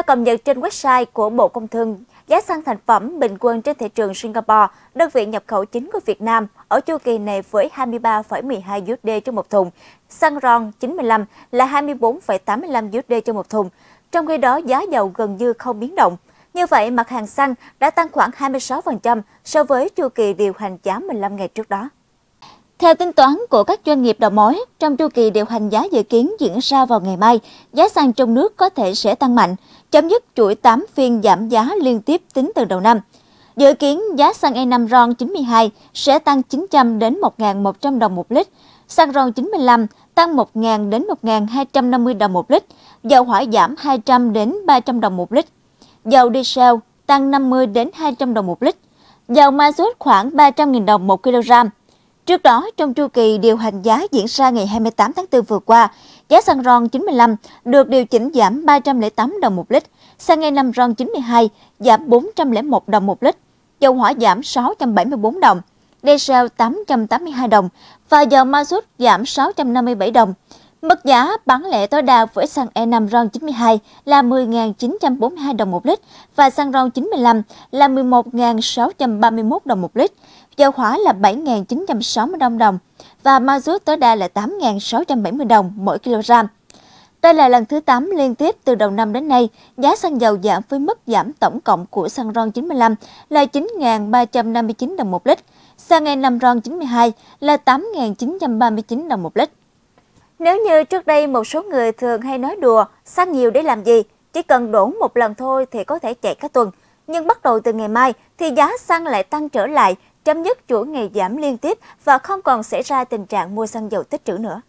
Theo cập nhật trên website của Bộ Công Thương, giá xăng thành phẩm bình quân trên thị trường Singapore, đơn vị nhập khẩu chính của Việt Nam, ở chu kỳ này với 23,12 USD trên một thùng, xăng RON 95 là 24,85 USD trên một thùng. Trong khi đó, giá dầu gần như không biến động. Như vậy, mặt hàng xăng đã tăng khoảng 26% so với chu kỳ điều hành giá 15 ngày trước đó. Theo tính toán của các doanh nghiệp đầu mối, trong chu kỳ điều hành giá dự kiến diễn ra vào ngày mai, giá xăng trong nước có thể sẽ tăng mạnh, chấm dứt chuỗi 8 phiên giảm giá liên tiếp tính từ đầu năm. Dự kiến giá xăng E5 RON 92 sẽ tăng 900 đến 1.100 đồng một lít, xăng RON 95 tăng 1.000 đến 1.250 đồng một lít, dầu hỏa giảm 200 đến 300 đồng một lít, dầu diesel tăng 50 đến 200 đồng một lít, dầu ma rút khoảng 300.000 đồng một kg. Trước đó, trong chu kỳ điều hành giá diễn ra ngày 28 tháng 4 vừa qua, giá xăng RON 95 được điều chỉnh giảm 308 đồng một lít, xăng e 5 RON 92 giảm 401 đồng một lít, dầu hỏa giảm 674 đồng, diesel 882 đồng và dầu ma rút giảm 657 đồng. Mức giá bán lẻ tối đa với xăng E5 RON92 là 10.942 đồng một lít và xăng RON95 là 11.631 đồng một lít, dầu hỏa là 7.965 đồng và ma rút tối đa là 8.670 đồng mỗi kg. Đây là lần thứ 8 liên tiếp từ đầu năm đến nay, giá xăng dầu giảm với mức giảm tổng cộng của xăng RON95 là 9.359 đồng một lít, xăng E5 RON92 là 8.939 đồng một lít. Nếu như trước đây một số người thường hay nói đùa, săn nhiều để làm gì, chỉ cần đổ một lần thôi thì có thể chạy cả tuần. Nhưng bắt đầu từ ngày mai thì giá xăng lại tăng trở lại, chấm dứt chuỗi ngày giảm liên tiếp và không còn xảy ra tình trạng mua xăng dầu tích trữ nữa.